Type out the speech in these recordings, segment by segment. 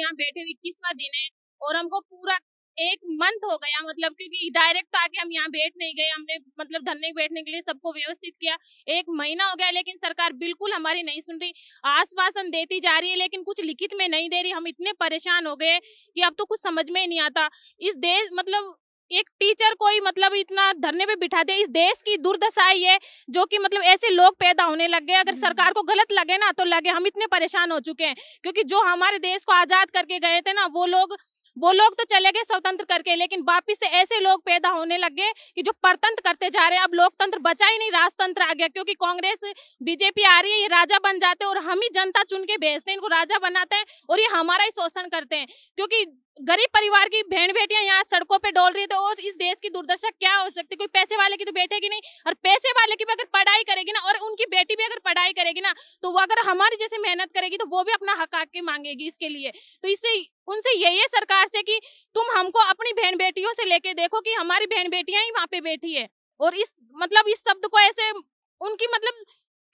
यहाँ बैठे हुए इक्कीसवा दिन है और हमको पूरा एक मंथ हो गया मतलब क्योंकि डायरेक्ट आके हम यहाँ बैठ नहीं गए हमने मतलब धरने बैठने के लिए सबको व्यवस्थित किया एक महीना हो गया लेकिन सरकार बिल्कुल हमारी नहीं सुन रही आश्वासन देती जा रही है लेकिन कुछ लिखित में नहीं दे रही हम इतने परेशान हो गए कि अब तो कुछ समझ में ही नहीं आता इस देश मतलब एक टीचर को ही मतलब इतना धरने पे बिठा दे इस देश की दुर्दशा ये जो कि मतलब ऐसे लोग पैदा होने लग गए अगर सरकार को गलत लगे ना तो लगे हम इतने परेशान हो चुके हैं क्योंकि जो हमारे देश को आजाद करके गए थे ना वो लोग वो लोग तो चले गए स्वतंत्र करके लेकिन वापिस से ऐसे लोग पैदा होने लग गए कि जो परतंत्र करते जा रहे हैं अब लोकतंत्र बचा ही नहीं राजतंत्र आ गया क्योंकि कांग्रेस बीजेपी आ रही है ये राजा बन जाते हैं और हम ही जनता चुन के भेजते हैं इनको राजा बनाते हैं और ये हमारा ही शोषण करते हैं क्योंकि गरीब परिवार की बहन बेटियां यहाँ सड़कों पे डोल रही है तो इस देश की दुर्दशा क्या हो सकती है कोई पैसे वाले की तो बैठेगी नहीं और पैसे वाले की भी अगर पढ़ाई करेगी ना और उनकी बेटी भी अगर पढ़ाई करेगी ना तो वो अगर हमारी जैसे मेहनत करेगी तो वो भी अपना हक आके मांगेगी इसके लिए तो इससे उनसे यही है सरकार से कि तुम हमको अपनी बहन बेटियों से लेके देखो कि हमारी बहन बेटियां ही वहाँ पे बैठी है और इस मतलब इस शब्द को ऐसे उनकी मतलब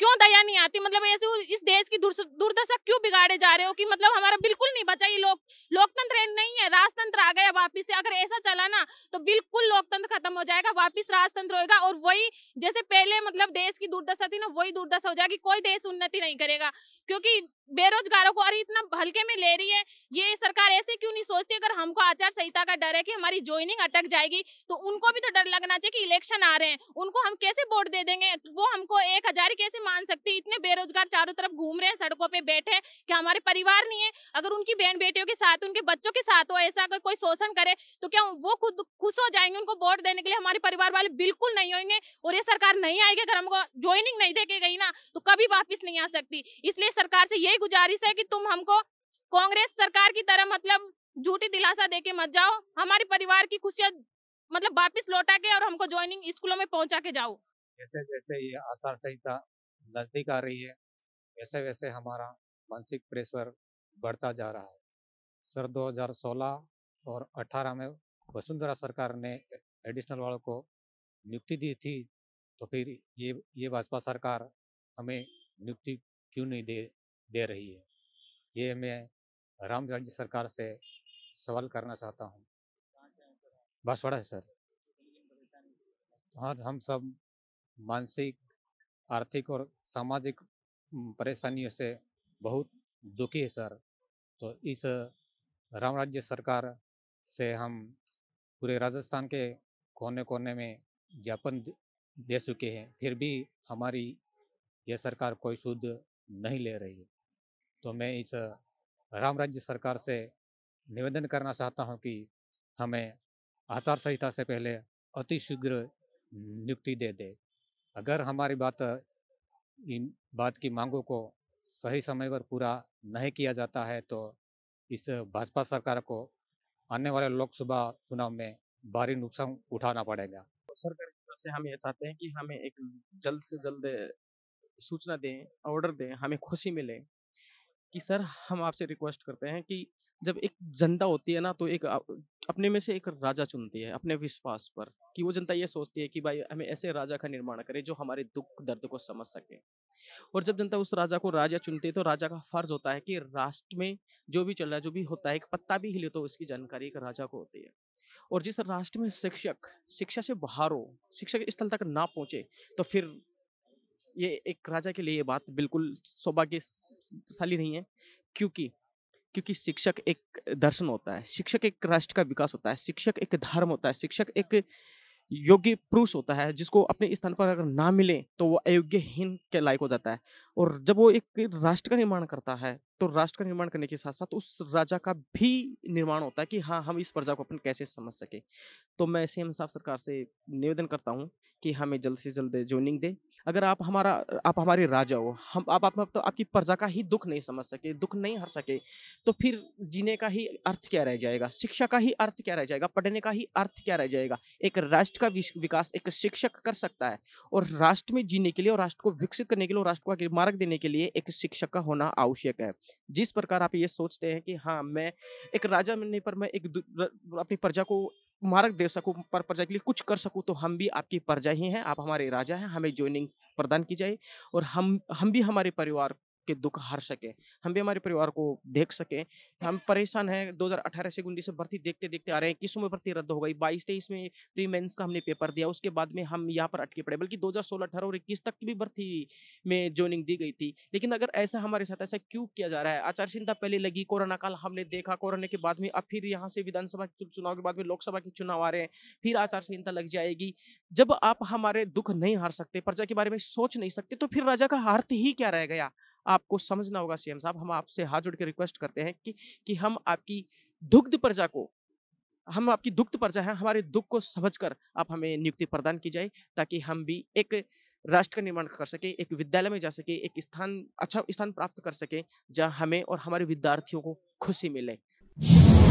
क्यों दया नहीं आती मतलब ऐसे इस देश की दुर्दशा क्यों बिगाड़े जा रहे हो कि मतलब हमारा बिल्कुल नहीं बचा ये लोक लोकतंत्र नहीं है राजतंत्र आ गया वापिस से अगर ऐसा चला ना तो बिल्कुल लोकतंत्र खत्म हो जाएगा वापिस राजतंत्र होगा और वही जैसे पहले मतलब देश की दुर्दशा थी ना वही दुर्दशा हो जाएगी कोई देश उन्नति नहीं करेगा क्योंकि बेरोजगारों को अरे इतना हल्के में ले रही है ये सरकार ऐसे क्यों नहीं सोचती अगर हमको आचार संहिता का डर है कि हमारी ज्वाइनिंग अटक जाएगी तो उनको भी तो डर लगना चाहिए कि इलेक्शन आ रहे हैं उनको हम कैसे वोट दे देंगे वो हमको एक हजार कैसे मान सकते इतने बेरोजगार चारों तरफ घूम रहे हैं सड़कों पर बैठे कि हमारे परिवार नहीं है अगर उनकी बहन बेटियों के साथ उनके बच्चों के साथ हो ऐसा अगर कोई शोषण करे तो क्या वो खुद खुश हो जाएंगे उनको वोट देने के लिए हमारे परिवार वाले बिल्कुल नहीं होंगे और ये सरकार नहीं आएगी अगर हमको ज्वाइनिंग नहीं देके गई ना तो कभी वापिस नहीं आ सकती इसलिए सरकार से यही गुजारिश है कि तुम हमको कांग्रेस सरकार की तरह मतलब झूठी दिलासा दे के मत जाओ हमारे परिवार की खुशियाँ मतलब वापिस लौटा के और हमको ज्वाइनिंग स्कूलों में पहुंचा के जाओ जैसे जैसे ये आचार संहिता नज़दीक आ रही है वैसे वैसे हमारा मानसिक प्रेशर बढ़ता जा रहा है सर 2016 और 18 में वसुंधरा सरकार ने एडिशनल वालों को नियुक्ति दी थी तो फिर ये ये भाजपा सरकार हमें नियुक्ति क्यों नहीं दे दे रही है ये मैं राम राज्य सरकार से सवाल करना चाहता हूँ बांसवाड़ा है सर हाँ हम सब मानसिक आर्थिक और सामाजिक परेशानियों से बहुत दुखी है सर तो इस राम राज्य सरकार से हम पूरे राजस्थान के कोने कोने में ज्ञापन दे चुके हैं फिर भी हमारी यह सरकार कोई शुद्ध नहीं ले रही है तो मैं इस राम राज्य सरकार से निवेदन करना चाहता हूं कि हमें आचार संहिता से पहले अति शीघ्र नियुक्ति दे दे अगर हमारी बात इन बात की मांगों को सही समय पर पूरा नहीं किया जाता है तो इस भाजपा सरकार को आने वाले लोकसभा चुनाव में भारी नुकसान उठाना पड़ेगा तो सरकार की तरफ से हम ये चाहते हैं कि हमें एक जल्द से जल्द सूचना दें ऑर्डर दें हमें खुशी मिले कि सर हम आपसे रिक्वेस्ट करते हैं कि जब एक जनता होती है ना तो एक अपने में से एक राजा चुनती है अपने विश्वास पर कि वो जनता ये सोचती है कि भाई हमें ऐसे राजा का निर्माण करे जो हमारे दुख दर्द को समझ सके और जब जनता उस राजा को राजा चुनती है तो राजा का फर्ज होता है कि राष्ट्र में जो भी चल रहा है जो भी होता है एक पत्ता भी हिले तो उसकी जानकारी एक राजा को होती है और जिस राष्ट्र में शिक्षक शिक्षा से बाहर हो शिक्षा के स्थल तक ना पहुंचे तो फिर ये एक राजा के लिए ये बात बिल्कुल सौभाग्यशाली नहीं है क्योंकि क्योंकि शिक्षक एक दर्शन होता है शिक्षक एक राष्ट्र का विकास होता है शिक्षक एक धर्म होता है शिक्षक एक योग्य पुरुष होता है जिसको अपने स्थान पर अगर ना मिले तो वो हीन के लायक हो जाता है और जब वो एक राष्ट्र का निर्माण करता है तो राष्ट्र का निर्माण करने के साथ साथ उस राजा का भी निर्माण होता है कि हाँ हम इस प्रजा को अपन कैसे समझ सके तो मैं सी एम साहब सरकार से निवेदन करता हूँ कि हमें जल्द से जल्द जोनिंग दे अगर आप हमारा आप हमारे राजा हो हम आप आप तो आपकी प्रजा का ही दुख नहीं समझ सके दुख नहीं हर सके तो फिर जीने का ही अर्थ क्या रह जाएगा शिक्षा का ही अर्थ क्या रह जाएगा पढ़ने का ही अर्थ क्या रह जाएगा एक राष्ट्र उसका विकास एक शिक्षक कर सकता है और राष्ट्र में जीने के लिए और राष्ट्र को विकसित करने के लिए और राष्ट्र को मार्ग देने के लिए एक शिक्षक का होना आवश्यक है जिस प्रकार आप ये सोचते हैं कि हाँ मैं एक राजा मिलने पर मैं एक अपनी प्रजा को मार्ग दे सकूँ पर प्रजा के लिए कुछ कर सकूँ तो हम भी आपकी प्रजा ही हैं आप हमारे राजा हैं हमें ज्वाइनिंग प्रदान की जाए और हम हम भी हमारे परिवार के दुख हार सके हम भी हमारे परिवार को देख सके हम परेशान हैं 2018 से गुंडी से भर्ती देखते देखते आ रहे हैं किस उम्र भर्ती रद्द हो गई बाईस तेईस में प्री मेंस का हमने पेपर दिया उसके बाद में हम यहाँ पर अटके पड़े बल्कि 2016 अठारह और इक्कीस तक की भी भर्ती में ज्वाइनिंग दी गई थी लेकिन अगर ऐसा हमारे साथ ऐसा क्यों किया जा रहा है आचार संहिता पहले लगी कोरोना काल हमने देखा कोरोना के बाद में अब फिर यहाँ से विधानसभा के चुनाव के बाद में लोकसभा के चुनाव आ रहे हैं फिर आचार संहिता लग जाएगी जब आप हमारे दुख नहीं हार सकते प्रजा के बारे में सोच नहीं सकते तो फिर राजा का हार्थ ही क्या रह गया आपको समझना होगा सीएम साहब हम आपसे हाथ जोड़ के रिक्वेस्ट करते हैं कि कि हम आपकी दुग्ध प्रजा को हम आपकी दुग्ध प्रजा है हमारे दुख को समझकर आप हमें नियुक्ति प्रदान की जाए ताकि हम भी एक राष्ट्र का निर्माण कर सके एक विद्यालय में जा सके एक स्थान अच्छा स्थान प्राप्त कर सके जहाँ हमें और हमारे विद्यार्थियों को खुशी मिले